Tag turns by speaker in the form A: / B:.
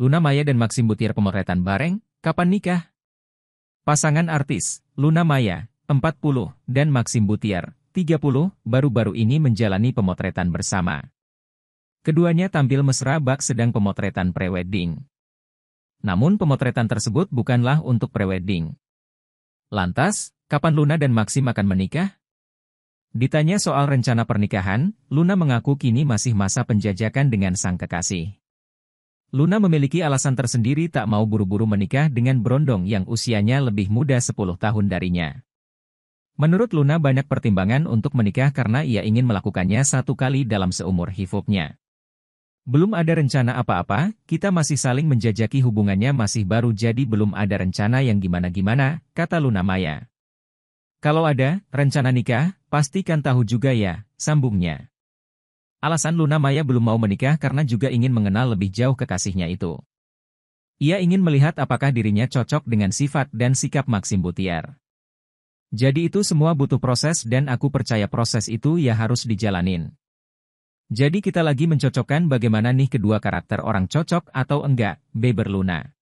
A: Luna Maya dan Maxim Butir pemotretan bareng, kapan nikah? Pasangan artis, Luna Maya, 40, dan Maxim Butir, 30, baru-baru ini menjalani pemotretan bersama. Keduanya tampil mesra bak sedang pemotretan prewedding. Namun pemotretan tersebut bukanlah untuk prewedding. Lantas, kapan Luna dan Maxim akan menikah? Ditanya soal rencana pernikahan, Luna mengaku kini masih masa penjajakan dengan sang kekasih. Luna memiliki alasan tersendiri tak mau buru-buru menikah dengan Brondong yang usianya lebih muda 10 tahun darinya. Menurut Luna banyak pertimbangan untuk menikah karena ia ingin melakukannya satu kali dalam seumur hidupnya. Belum ada rencana apa-apa, kita masih saling menjajaki hubungannya masih baru jadi belum ada rencana yang gimana-gimana, kata Luna Maya. Kalau ada, rencana nikah, pastikan tahu juga ya, sambungnya. Alasan Luna Maya belum mau menikah karena juga ingin mengenal lebih jauh kekasihnya itu. Ia ingin melihat apakah dirinya cocok dengan sifat dan sikap Maxim Butier. Jadi itu semua butuh proses dan aku percaya proses itu ya harus dijalanin. Jadi kita lagi mencocokkan bagaimana nih kedua karakter orang cocok atau enggak, Beber Luna.